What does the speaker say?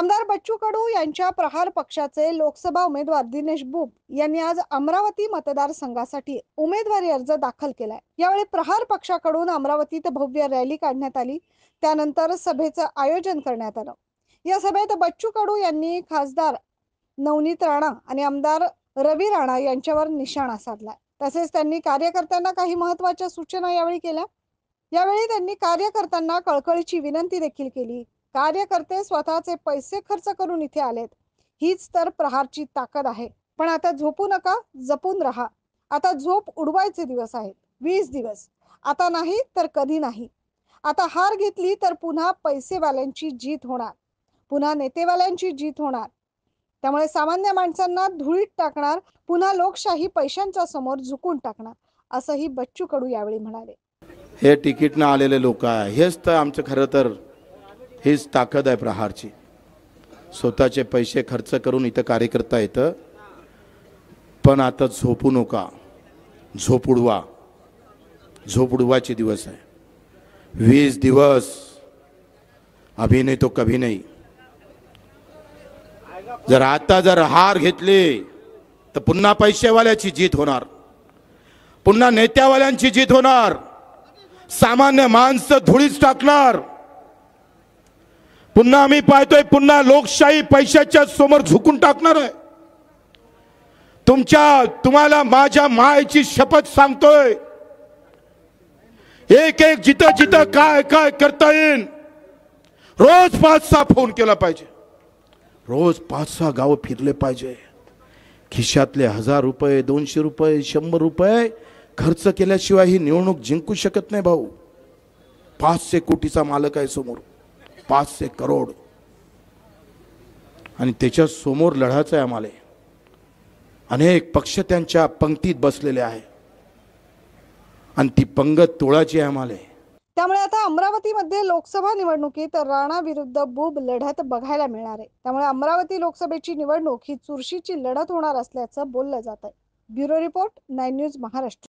आमदार बच्चू कडू यांच्या प्रहार पक्षाचे लोकसभा उमेदवार दिनेश बुप यांनी आज अमरावती मतदारसंघासाठी उमेदवारी अर्ज दाखल केलाय यावेळी प्रहार पक्षाकडून अमरावतीत भव्य रॅली काढण्यात आली त्यानंतर सभेचं आयोजन करण्यात आलं या सभेत बच्चू कडू यांनी खासदार नवनीत राणा आणि आमदार रवी राणा यांच्यावर निशाणा साधला तसेच त्यांनी कार्यकर्त्यांना काही महत्वाच्या सूचना यावेळी केल्या यावेळी त्यांनी कार्यकर्त्यांना कळकळीची विनंती देखील केली कार्यकर्ते स्वतःचे पैसे खर्च करून इथे आलेत हीच तर प्रहारची ताकद आहे पण आता झोपू नका जपून रहा आता झोप उडवायचे दिवस आहेत वीस दिवस आता नाही तर कधी नाही आता हार घेतली तर पुन्हा पैसेवाल्यांची जीत होणार पुन्हा नेतेवाल्यांची जीत होणार त्यामुळे सामान्य माणसांना धुळीत टाकणार पुन्हा लोकशाही पैशांच्या समोर झुकून टाकणार असंही बच्चू कडू यावेळी म्हणाले हे न आलेले लोक हेच तर आमचं खरं तर हीच ताकद आहे प्रहारची स्वतःचे पैसे खर्च करून इथं कार्य करता येतं पण आता झोपू नका झोप उडवा झोप उडवाचे दिवस आहे वीस दिवस अभिनय तो कभी नाही जर आता जर हार घेतली तर पुन्हा पैसेवाल्याची जीत होणार पुन्हा नेत्यावाल्यांची जीत होणार सामान्य माणसं धुळीच टाकणार पुन्हा आम्ही पाहतोय पुन्हा लोकशाही पैशाच्या समोर झुकून टाकणार आहे तुमच्या तुम्हाला माझ्या मायची शपथ सांगतोय एक एक जिथं जिथं काय काय करता येईल रोज पाच सहा फोन केला पाहिजे रोज पाच सहा गाव फिरले पाहिजे खिशातले हजार रुपये दोनशे रुपये शंभर रुपये खर्च केल्याशिवाय ही निवडणूक जिंकू शकत नाही भाऊ पाचशे कोटीचा मालक आहे समोर पाचशे करोड आणि त्याच्यासमोर लढायचं आहे आम्हाला अनेक पक्ष त्यांच्या पंक्तीत बसलेले आहे आणि ती पंगत तोळाची आहे आम्हाला त्यामुळे आता अमरावतीमध्ये लोकसभा निवडणुकीत राणा विरुद्ध बुब लढत बघायला मिळणार आहे त्यामुळे अमरावती लोकसभेची निवडणूक ही चुरशीची लढत होणार असल्याचं बोललं जात आहे bureau report nine news Maharashtra